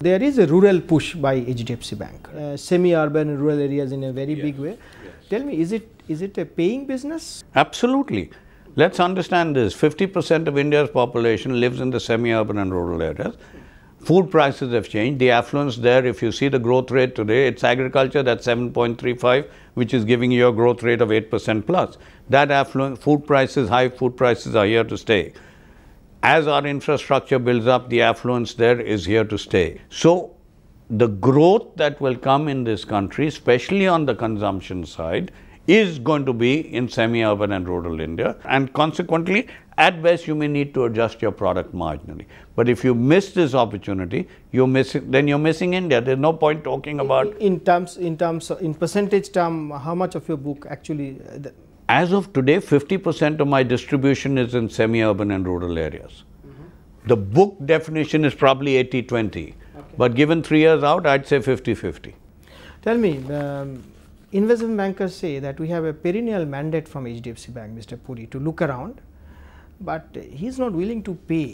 There is a rural push by HDFC Bank, uh, semi-urban rural areas in a very yes. big way. Yes. Tell me, is it is it a paying business? Absolutely. Let's understand this. 50% of India's population lives in the semi-urban and rural areas. Food prices have changed. The affluence there, if you see the growth rate today, it's agriculture that's 7.35, which is giving you a growth rate of 8% plus. That affluence, food prices, high food prices are here to stay as our infrastructure builds up, the affluence there is here to stay. So the growth that will come in this country, especially on the consumption side, is going to be in semi-urban and rural India. And consequently, at best, you may need to adjust your product marginally. But if you miss this opportunity, you're missing. Then you're missing India. There's no point talking about in terms, in terms, in percentage term, how much of your book actually. Uh, as of today, 50% of my distribution is in semi-urban and rural areas. Mm -hmm. The book definition is probably 80-20, okay. but given three years out, I'd say 50-50. Tell me, um, investment bankers say that we have a perennial mandate from HDFC Bank, Mr. Puri, to look around, but he's not willing to pay.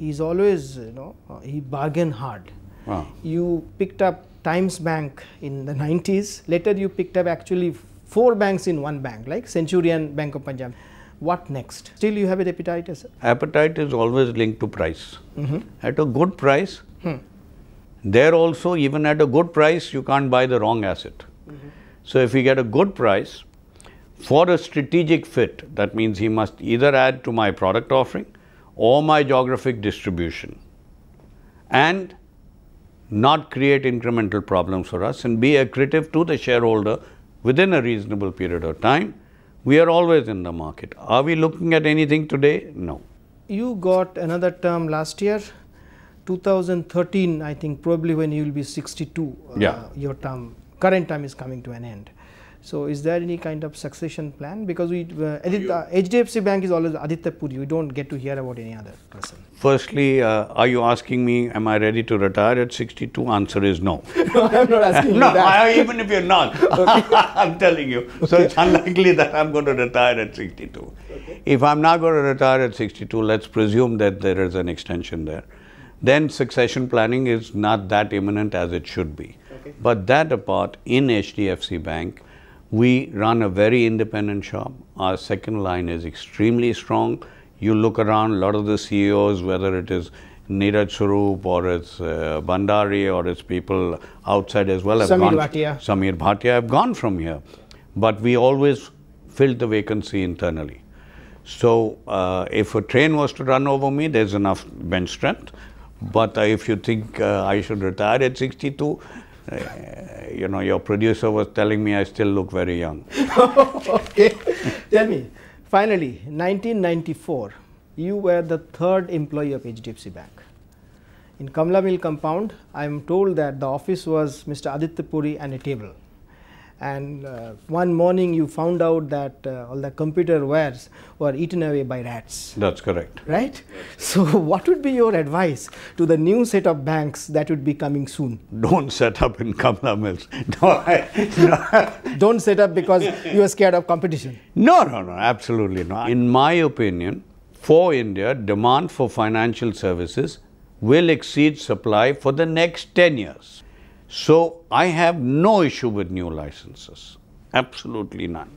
He's always, you know, uh, he bargain hard. Wow. You picked up Times Bank in the 90s, later you picked up actually four banks in one bank like Centurion Bank of Punjab. What next? Still you have an appetite? Sir? Appetite is always linked to price. Mm -hmm. At a good price, hmm. there also even at a good price you can't buy the wrong asset. Mm -hmm. So if we get a good price for a strategic fit, that means he must either add to my product offering or my geographic distribution and not create incremental problems for us and be accretive to the shareholder within a reasonable period of time, we are always in the market. Are we looking at anything today? No. You got another term last year, 2013, I think probably when you will be 62, uh, yeah. Uh, your term, current term is coming to an end. So is there any kind of succession plan? Because we uh, Aditya, HDFC Bank is always Aditya Puri. You don't get to hear about any other person. Firstly, uh, are you asking me, am I ready to retire at 62? Answer is no. no, I'm not asking no, I, even if you're not, I'm telling you. So okay. it's unlikely that I'm going to retire at 62. Okay. If I'm not going to retire at 62, let's presume that there is an extension there. Then succession planning is not that imminent as it should be. But that apart, in HDFC Bank, we run a very independent shop. Our second line is extremely strong. You look around, a lot of the CEOs, whether it is Neeraj Swarup or it's uh, Bandari or it's people outside as well. Have Samir gone, Bhatia. Samir Bhatia have gone from here. But we always filled the vacancy internally. So uh, if a train was to run over me, there's enough bench strength. But uh, if you think uh, I should retire at 62, uh, you know, your producer was telling me I still look very young. okay. Tell me, finally, 1994, you were the third employee of HDFC Bank. In Kamla Mill compound, I am told that the office was Mr. Aditya Puri and a table and uh, one morning you found out that uh, all the computer wares were eaten away by rats. That's correct. Right? So, what would be your advice to the new set of banks that would be coming soon? Don't set up in Kamla Mills. No, I, no. Don't set up because you are scared of competition. No, no, no, absolutely not. In my opinion, for India, demand for financial services will exceed supply for the next 10 years. So I have no issue with new licenses, absolutely none.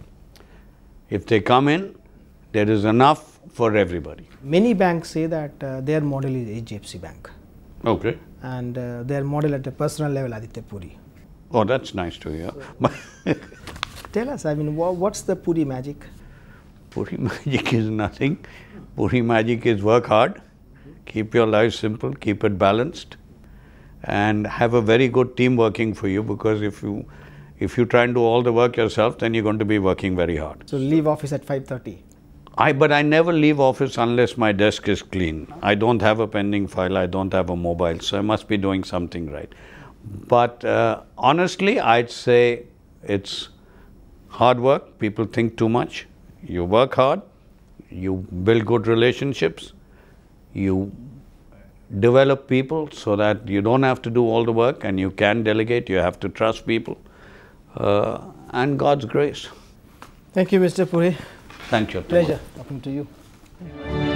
If they come in, there is enough for everybody. Many banks say that uh, their model is HDFC Bank. Okay. And uh, their model at a personal level, Aditya Puri. Oh, that's nice to hear. So, tell us, I mean, what's the Puri magic? Puri magic is nothing. Puri magic is work hard, keep your life simple, keep it balanced, and have a very good team working for you because if you if you try and do all the work yourself, then you're going to be working very hard. So leave office at 5.30? I, but I never leave office unless my desk is clean. I don't have a pending file, I don't have a mobile, so I must be doing something right. But uh, honestly, I'd say it's hard work. People think too much. You work hard, you build good relationships, you develop people so that you don't have to do all the work and you can delegate, you have to trust people, uh, and God's grace. Thank you, Mr. Puri. Thank you. Pleasure. Talking to you.